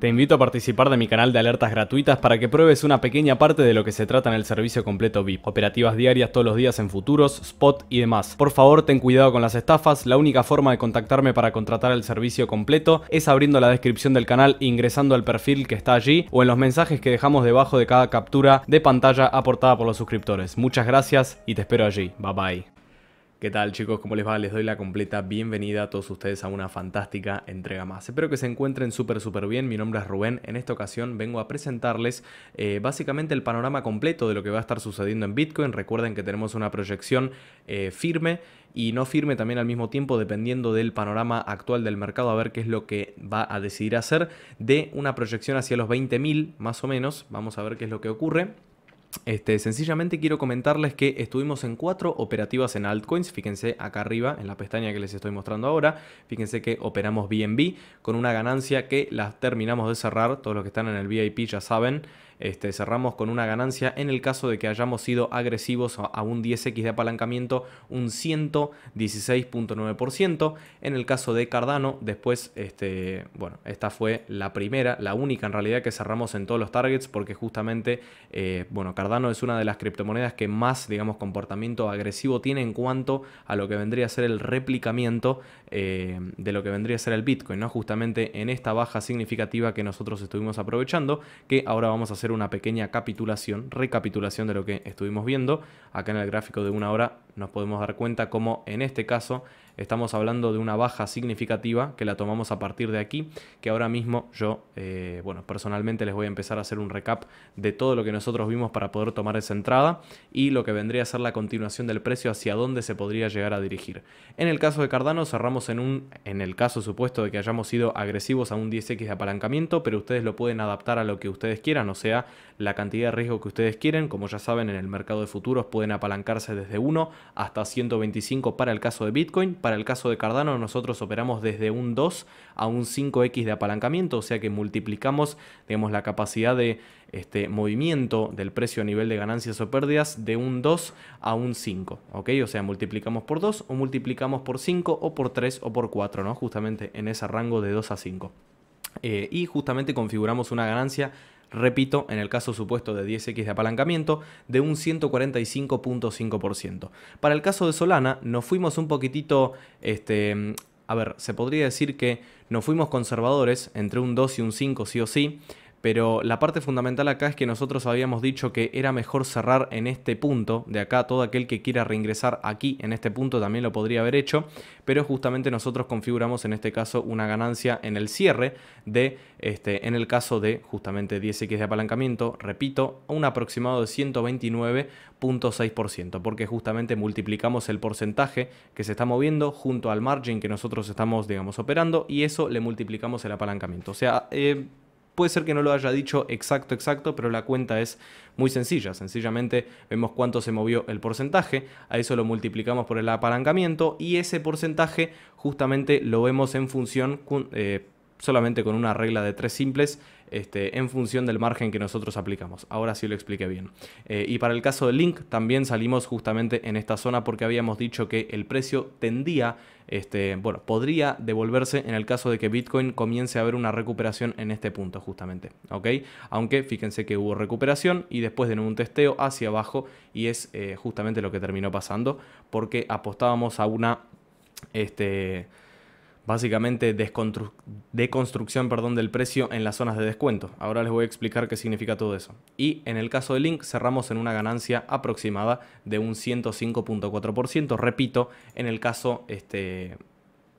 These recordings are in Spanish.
Te invito a participar de mi canal de alertas gratuitas para que pruebes una pequeña parte de lo que se trata en el servicio completo VIP. Operativas diarias todos los días en futuros, spot y demás. Por favor, ten cuidado con las estafas. La única forma de contactarme para contratar el servicio completo es abriendo la descripción del canal, e ingresando al perfil que está allí o en los mensajes que dejamos debajo de cada captura de pantalla aportada por los suscriptores. Muchas gracias y te espero allí. Bye bye. ¿Qué tal chicos? ¿Cómo les va? Les doy la completa bienvenida a todos ustedes a una fantástica entrega más. Espero que se encuentren súper súper bien. Mi nombre es Rubén. En esta ocasión vengo a presentarles eh, básicamente el panorama completo de lo que va a estar sucediendo en Bitcoin. Recuerden que tenemos una proyección eh, firme y no firme también al mismo tiempo dependiendo del panorama actual del mercado a ver qué es lo que va a decidir hacer de una proyección hacia los 20.000 más o menos. Vamos a ver qué es lo que ocurre. Este, sencillamente quiero comentarles que estuvimos en cuatro operativas en altcoins. Fíjense acá arriba en la pestaña que les estoy mostrando ahora. Fíjense que operamos BNB con una ganancia que las terminamos de cerrar. Todos los que están en el VIP ya saben. Este, cerramos con una ganancia en el caso de que hayamos sido agresivos a un 10x de apalancamiento, un 116.9%. En el caso de Cardano, después, este, bueno, esta fue la primera, la única en realidad que cerramos en todos los targets porque justamente, eh, bueno, Cardano es una de las criptomonedas que más, digamos, comportamiento agresivo tiene en cuanto a lo que vendría a ser el replicamiento eh, de lo que vendría a ser el Bitcoin, ¿no? Justamente en esta baja significativa que nosotros estuvimos aprovechando, que ahora vamos a hacer una pequeña capitulación, recapitulación de lo que estuvimos viendo acá en el gráfico de una hora nos podemos dar cuenta como en este caso estamos hablando de una baja significativa que la tomamos a partir de aquí, que ahora mismo yo, eh, bueno, personalmente les voy a empezar a hacer un recap de todo lo que nosotros vimos para poder tomar esa entrada y lo que vendría a ser la continuación del precio hacia dónde se podría llegar a dirigir. En el caso de Cardano cerramos en un, en el caso supuesto de que hayamos sido agresivos a un 10x de apalancamiento, pero ustedes lo pueden adaptar a lo que ustedes quieran, o sea, la cantidad de riesgo que ustedes quieren, como ya saben en el mercado de futuros pueden apalancarse desde 1 hasta 125 para el caso de Bitcoin. Para el caso de Cardano nosotros operamos desde un 2 a un 5x de apalancamiento, o sea que multiplicamos digamos, la capacidad de este movimiento del precio a nivel de ganancias o pérdidas de un 2 a un 5, ¿ok? O sea, multiplicamos por 2 o multiplicamos por 5 o por 3 o por 4, ¿no? Justamente en ese rango de 2 a 5. Eh, y justamente configuramos una ganancia repito, en el caso supuesto de 10x de apalancamiento, de un 145.5%. Para el caso de Solana, nos fuimos un poquitito, este, a ver, se podría decir que nos fuimos conservadores entre un 2 y un 5 sí o sí, pero la parte fundamental acá es que nosotros habíamos dicho que era mejor cerrar en este punto, de acá todo aquel que quiera reingresar aquí en este punto también lo podría haber hecho, pero justamente nosotros configuramos en este caso una ganancia en el cierre de, este, en el caso de justamente 10x de apalancamiento, repito, un aproximado de 129.6%, porque justamente multiplicamos el porcentaje que se está moviendo junto al margin que nosotros estamos, digamos, operando y eso le multiplicamos el apalancamiento. O sea, eh, Puede ser que no lo haya dicho exacto, exacto, pero la cuenta es muy sencilla. Sencillamente vemos cuánto se movió el porcentaje, a eso lo multiplicamos por el apalancamiento y ese porcentaje justamente lo vemos en función eh, solamente con una regla de tres simples este, en función del margen que nosotros aplicamos. Ahora sí lo expliqué bien. Eh, y para el caso de link también salimos justamente en esta zona porque habíamos dicho que el precio tendía, este, bueno, podría devolverse en el caso de que Bitcoin comience a ver una recuperación en este punto justamente, Aunque fíjense que hubo recuperación y después de un testeo hacia abajo y es eh, justamente lo que terminó pasando porque apostábamos a una... Este, básicamente deconstrucción perdón, del precio en las zonas de descuento. Ahora les voy a explicar qué significa todo eso. Y en el caso de Link cerramos en una ganancia aproximada de un 105.4%. Repito, en el caso este,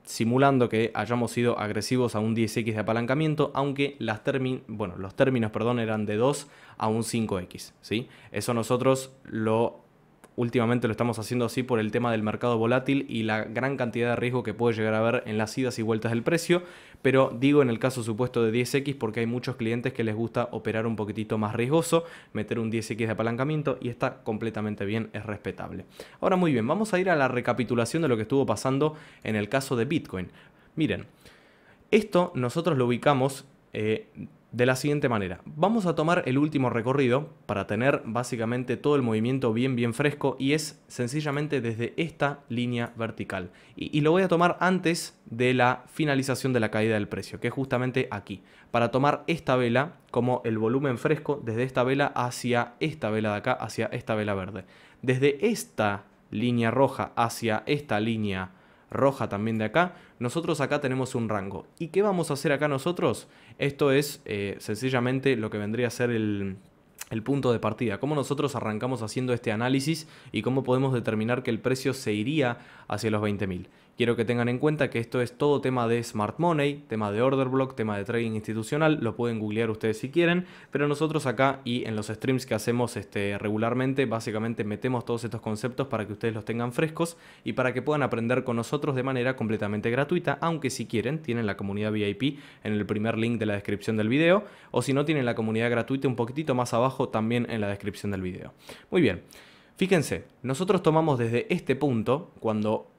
simulando que hayamos sido agresivos a un 10x de apalancamiento, aunque las los términos perdón, eran de 2 a un 5x. ¿sí? Eso nosotros lo últimamente lo estamos haciendo así por el tema del mercado volátil y la gran cantidad de riesgo que puede llegar a haber en las idas y vueltas del precio, pero digo en el caso supuesto de 10X porque hay muchos clientes que les gusta operar un poquitito más riesgoso, meter un 10X de apalancamiento y está completamente bien, es respetable. Ahora muy bien, vamos a ir a la recapitulación de lo que estuvo pasando en el caso de Bitcoin. Miren, esto nosotros lo ubicamos... Eh, de la siguiente manera. Vamos a tomar el último recorrido para tener básicamente todo el movimiento bien bien fresco y es sencillamente desde esta línea vertical. Y, lo voy a tomar antes de la finalización de la caída del precio, que es justamente aquí, para tomar esta vela como el volumen fresco desde esta vela hacia esta vela de acá, hacia esta vela verde. Desde esta línea roja hacia esta línea roja también de acá, nosotros acá tenemos un rango. ¿Y qué vamos a hacer acá nosotros? Esto es eh, sencillamente lo que vendría a ser el, el punto de partida, cómo nosotros arrancamos haciendo este análisis y cómo podemos determinar que el precio se iría hacia los 20.000. Quiero que tengan en cuenta que esto es todo tema de smart money, tema de order block, tema de trading institucional, lo pueden googlear ustedes si quieren, pero nosotros acá y en los streams que hacemos este, regularmente, básicamente metemos todos estos conceptos para que ustedes los tengan frescos y para que puedan aprender con nosotros de manera completamente gratuita, aunque si quieren, tienen la comunidad VIP en el primer link de la descripción del video, o si no, tienen la comunidad gratuita un poquitito más abajo también en la descripción del video. Muy bien. Fíjense, nosotros tomamos desde este punto, cuando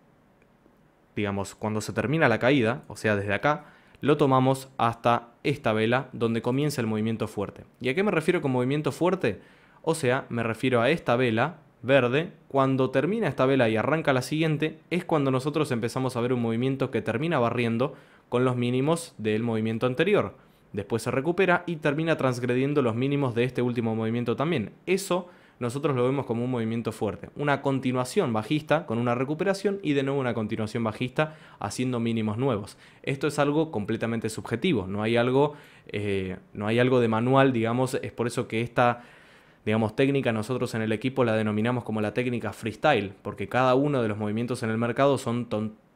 digamos, cuando se termina la caída, o sea, desde acá, lo tomamos hasta esta vela donde comienza el movimiento fuerte. ¿Y a qué me refiero con movimiento fuerte? O sea, me refiero a esta vela verde, cuando termina esta vela y arranca la siguiente, es cuando nosotros empezamos a ver un movimiento que termina barriendo con los mínimos del movimiento anterior. Después se recupera y termina transgrediendo los mínimos de este último movimiento también. Eso nosotros lo vemos como un movimiento fuerte. Una continuación bajista con una recuperación y de nuevo una continuación bajista haciendo mínimos nuevos. Esto es algo completamente subjetivo, no hay algo, eh, no hay algo de manual, digamos, es por eso que esta digamos, técnica, nosotros en el equipo la denominamos como la técnica freestyle, porque cada uno de los movimientos en el mercado son,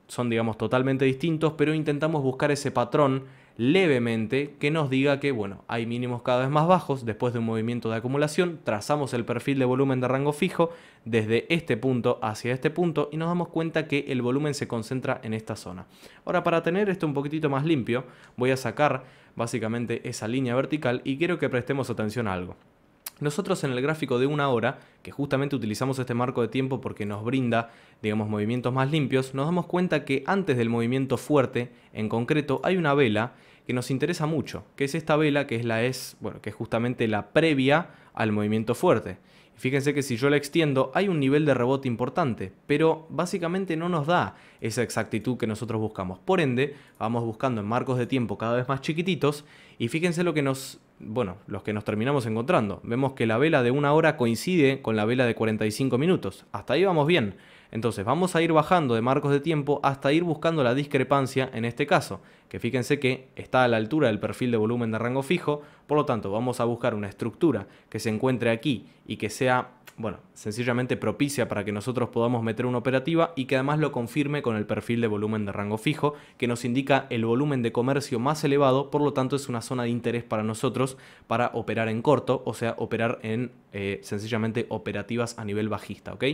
son digamos, totalmente distintos, pero intentamos buscar ese patrón levemente que nos diga que, bueno, hay mínimos cada vez más bajos después de un movimiento de acumulación, trazamos el perfil de volumen de rango fijo desde este punto hacia este punto y nos damos cuenta que el volumen se concentra en esta zona. Ahora, para tener esto un poquitito más limpio, voy a sacar básicamente esa línea vertical y quiero que prestemos atención a algo. Nosotros en el gráfico de una hora, que justamente utilizamos este marco de tiempo porque nos brinda, digamos, movimientos más limpios, nos damos cuenta que antes del movimiento fuerte, en concreto, hay una vela que nos interesa mucho, que es esta vela, que es la es, bueno, que es justamente la previa al movimiento fuerte. Fíjense que si yo la extiendo hay un nivel de rebote importante, pero básicamente no nos da esa exactitud que nosotros buscamos. Por ende, vamos buscando en marcos de tiempo cada vez más chiquititos y fíjense lo que nos bueno, los que nos terminamos encontrando. Vemos que la vela de una hora coincide con la vela de 45 minutos. Hasta ahí vamos bien. Entonces vamos a ir bajando de marcos de tiempo hasta ir buscando la discrepancia en este caso, que fíjense que está a la altura del perfil de volumen de rango fijo, por lo tanto vamos a buscar una estructura que se encuentre aquí y que sea bueno, sencillamente propicia para que nosotros podamos meter una operativa y que además lo confirme con el perfil de volumen de rango fijo, que nos indica el volumen de comercio más elevado, por lo tanto es una zona de interés para nosotros para operar en corto, o sea, operar en eh, sencillamente operativas a nivel bajista, ¿ok?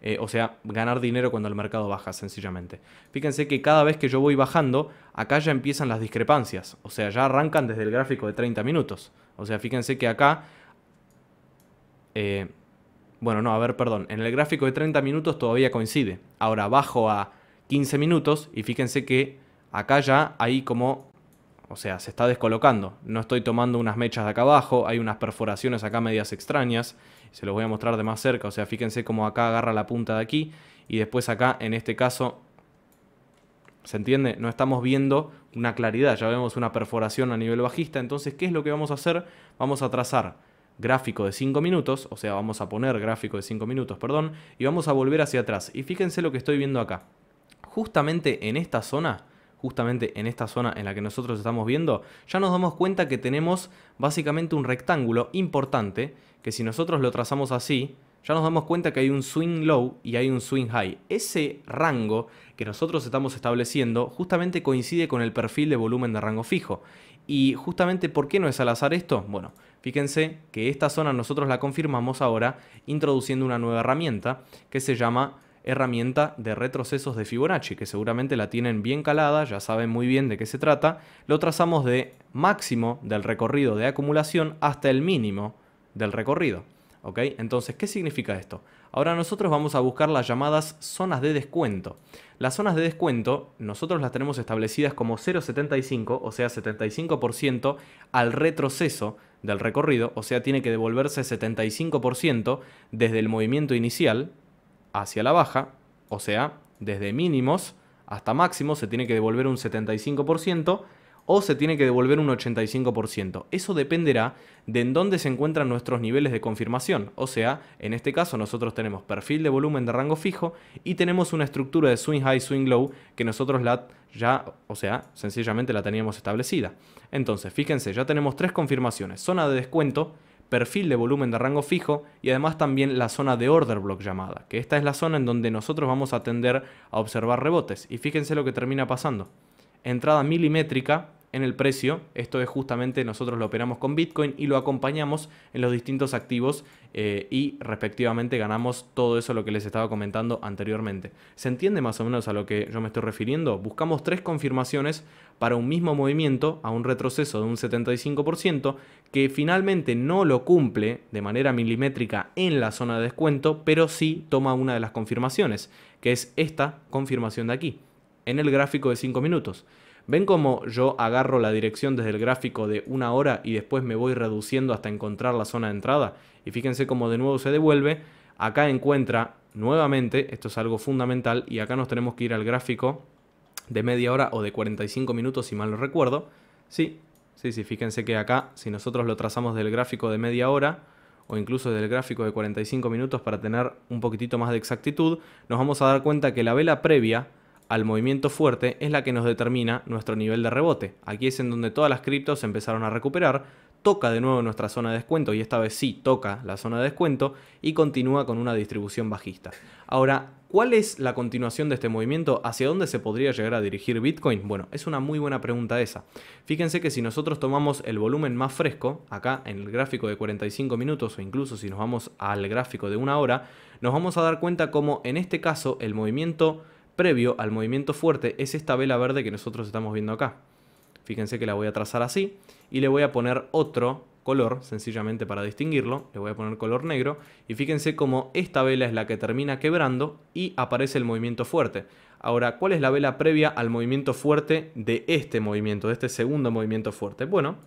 Eh, o sea, ganar dinero cuando el mercado baja, sencillamente. Fíjense que cada vez que yo voy bajando, acá ya empiezan las discrepancias, o sea, ya arrancan desde el gráfico de 30 minutos. O sea, fíjense que acá... Eh, bueno, no, a ver, perdón. En el gráfico de 30 minutos todavía coincide. Ahora bajo a 15 minutos y fíjense que acá ya hay como... O sea, se está descolocando. No estoy tomando unas mechas de acá abajo, hay unas perforaciones acá medias extrañas. Se los voy a mostrar de más cerca. O sea, fíjense cómo acá agarra la punta de aquí y después acá, en este caso, ¿Se entiende? No estamos viendo una claridad, ya vemos una perforación a nivel bajista. Entonces, ¿qué es lo que vamos a hacer? Vamos a trazar gráfico de 5 minutos, o sea, vamos a poner gráfico de 5 minutos, perdón, y vamos a volver hacia atrás. Y fíjense lo que estoy viendo acá. Justamente en esta zona, justamente en esta zona en la que nosotros estamos viendo, ya nos damos cuenta que tenemos básicamente un rectángulo importante, que si nosotros lo trazamos así, ya nos damos cuenta que hay un swing low y hay un swing high. Ese rango que nosotros estamos estableciendo justamente coincide con el perfil de volumen de rango fijo. Y justamente, ¿por qué no es al azar esto? Bueno, Fíjense que esta zona nosotros la confirmamos ahora introduciendo una nueva herramienta que se llama herramienta de retrocesos de Fibonacci, que seguramente la tienen bien calada, ya saben muy bien de qué se trata. Lo trazamos de máximo del recorrido de acumulación hasta el mínimo del recorrido. ¿Ok? Entonces, ¿qué significa esto? Ahora nosotros vamos a buscar las llamadas zonas de descuento. Las zonas de descuento nosotros las tenemos establecidas como 0,75, o sea, 75% al retroceso del recorrido, o sea, tiene que devolverse 75% desde el movimiento inicial hacia la baja, o sea, desde mínimos hasta máximos se tiene que devolver un 75% o se tiene que devolver un 85%. Eso dependerá de en dónde se encuentran nuestros niveles de confirmación. O sea, en este caso nosotros tenemos perfil de volumen de rango fijo y tenemos una estructura de swing high, swing low que nosotros la ya, o sea, sencillamente la teníamos establecida. Entonces, fíjense, ya tenemos tres confirmaciones. Zona de descuento, perfil de volumen de rango fijo y además también la zona de order block llamada, que esta es la zona en donde nosotros vamos a tender a observar rebotes. Y fíjense lo que termina pasando. Entrada milimétrica en el precio. Esto es justamente nosotros lo operamos con Bitcoin y lo acompañamos en los distintos activos eh, y respectivamente ganamos todo eso lo que les estaba comentando anteriormente. ¿Se entiende más o menos a lo que yo me estoy refiriendo? Buscamos tres confirmaciones para un mismo movimiento a un retroceso de un 75% que finalmente no lo cumple de manera milimétrica en la zona de descuento, pero sí toma una de las confirmaciones, que es esta confirmación de aquí, en el gráfico de 5 minutos. ¿Ven cómo yo agarro la dirección desde el gráfico de una hora y después me voy reduciendo hasta encontrar la zona de entrada? Y fíjense cómo de nuevo se devuelve. Acá encuentra nuevamente, esto es algo fundamental, y acá nos tenemos que ir al gráfico de media hora o de 45 minutos, si mal no recuerdo. Sí, sí, sí, fíjense que acá, si nosotros lo trazamos del gráfico de media hora, o incluso del gráfico de 45 minutos para tener un poquitito más de exactitud, nos vamos a dar cuenta que la vela previa al movimiento fuerte es la que nos determina nuestro nivel de rebote. Aquí es en donde todas las criptos empezaron a recuperar, toca de nuevo nuestra zona de descuento y esta vez sí toca la zona de descuento y continúa con una distribución bajista. Ahora, ¿cuál es la continuación de este movimiento? ¿Hacia dónde se podría llegar a dirigir Bitcoin? Bueno, es una muy buena pregunta esa. Fíjense que si nosotros tomamos el volumen más fresco, acá en el gráfico de 45 minutos o incluso si nos vamos al gráfico de una hora, nos vamos a dar cuenta como en este caso el movimiento previo al movimiento fuerte es esta vela verde que nosotros estamos viendo acá. Fíjense que la voy a trazar así y le voy a poner otro color, sencillamente para distinguirlo, le voy a poner color negro y fíjense cómo esta vela es la que termina quebrando y aparece el movimiento fuerte. Ahora, ¿cuál es la vela previa al movimiento fuerte de este movimiento, de este segundo movimiento fuerte? Bueno,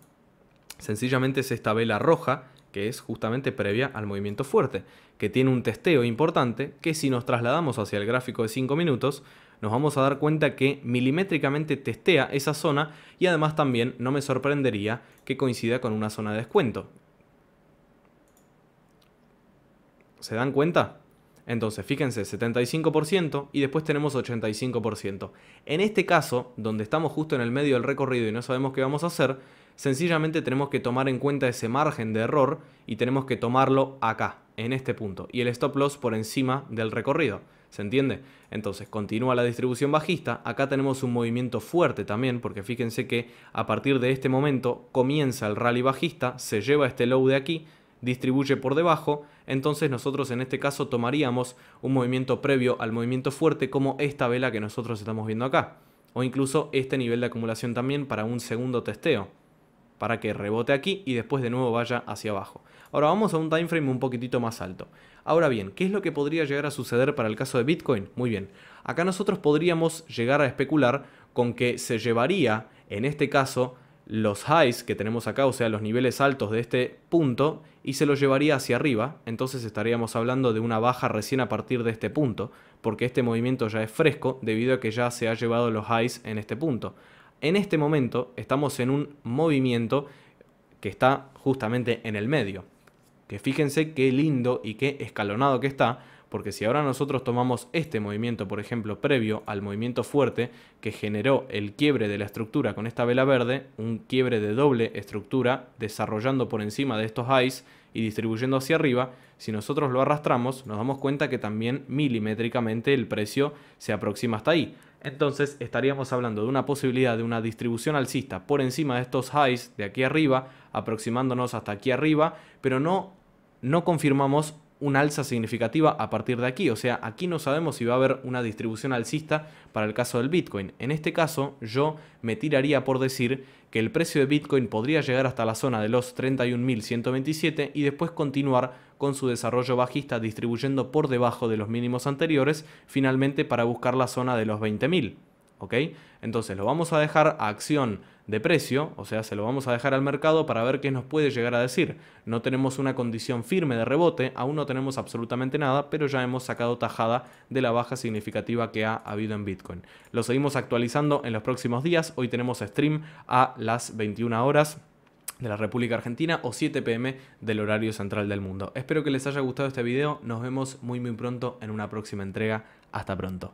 sencillamente es esta vela roja que es justamente previa al movimiento fuerte, que tiene un testeo importante que si nos trasladamos hacia el gráfico de 5 minutos, nos vamos a dar cuenta que milimétricamente testea esa zona y además también no me sorprendería que coincida con una zona de descuento. ¿Se dan cuenta? Entonces, fíjense, 75% y después tenemos 85%. En este caso, donde estamos justo en el medio del recorrido y no sabemos qué vamos a hacer, Sencillamente tenemos que tomar en cuenta ese margen de error y tenemos que tomarlo acá, en este punto. Y el stop loss por encima del recorrido. ¿Se entiende? Entonces continúa la distribución bajista. Acá tenemos un movimiento fuerte también, porque fíjense que a partir de este momento comienza el rally bajista, se lleva este low de aquí, distribuye por debajo, entonces nosotros en este caso tomaríamos un movimiento previo al movimiento fuerte como esta vela que nosotros estamos viendo acá, o incluso este nivel de acumulación también para un segundo testeo para que rebote aquí y después de nuevo vaya hacia abajo. Ahora vamos a un time frame un poquitito más alto. Ahora bien, ¿qué es lo que podría llegar a suceder para el caso de Bitcoin? Muy bien, acá nosotros podríamos llegar a especular con que se llevaría, en este caso, los highs que tenemos acá, o sea, los niveles altos de este punto, y se los llevaría hacia arriba, entonces estaríamos hablando de una baja recién a partir de este punto, porque este movimiento ya es fresco debido a que ya se ha llevado los highs en este punto en este momento estamos en un movimiento que está justamente en el medio. Que fíjense qué lindo y qué escalonado que está, porque si ahora nosotros tomamos este movimiento, por ejemplo, previo al movimiento fuerte que generó el quiebre de la estructura con esta vela verde, un quiebre de doble estructura desarrollando por encima de estos highs y distribuyendo hacia arriba, si nosotros lo arrastramos nos damos cuenta que también milimétricamente el precio se aproxima hasta ahí entonces estaríamos hablando de una posibilidad de una distribución alcista por encima de estos highs de aquí arriba, aproximándonos hasta aquí arriba, pero no, no confirmamos una alza significativa a partir de aquí. O sea, aquí no sabemos si va a haber una distribución alcista para el caso del Bitcoin. En este caso, yo me tiraría por decir que el precio de Bitcoin podría llegar hasta la zona de los 31.127 y después continuar con su desarrollo bajista distribuyendo por debajo de los mínimos anteriores, finalmente para buscar la zona de los 20.000. ¿ok? Entonces lo vamos a dejar a acción de precio, o sea, se lo vamos a dejar al mercado para ver qué nos puede llegar a decir. No tenemos una condición firme de rebote, aún no tenemos absolutamente nada, pero ya hemos sacado tajada de la baja significativa que ha habido en Bitcoin. Lo seguimos actualizando en los próximos días, hoy tenemos stream a las 21 horas de la República Argentina o 7 pm del horario central del mundo. Espero que les haya gustado este video, nos vemos muy muy pronto en una próxima entrega, hasta pronto.